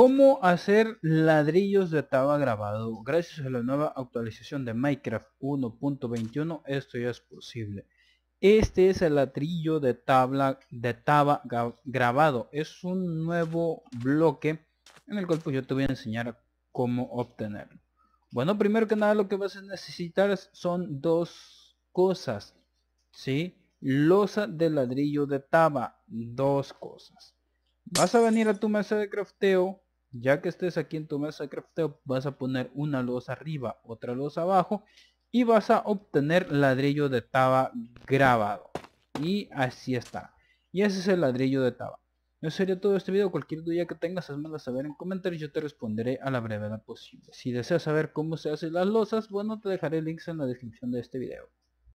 ¿Cómo hacer ladrillos de taba grabado? Gracias a la nueva actualización de Minecraft 1.21 esto ya es posible. Este es el ladrillo de tabla de taba grabado. Es un nuevo bloque en el cual pues yo te voy a enseñar cómo obtenerlo. Bueno, primero que nada lo que vas a necesitar son dos cosas. ¿Sí? Losa de ladrillo de taba. Dos cosas. Vas a venir a tu mesa de crafteo ya que estés aquí en tu mesa de crafteo, vas a poner una losa arriba, otra losa abajo y vas a obtener ladrillo de taba grabado. Y así está. Y ese es el ladrillo de taba. Eso sería todo este video. Cualquier duda que tengas, házmela saber en comentarios. Yo te responderé a la brevedad posible. Si deseas saber cómo se hacen las losas, bueno, te dejaré links en la descripción de este video.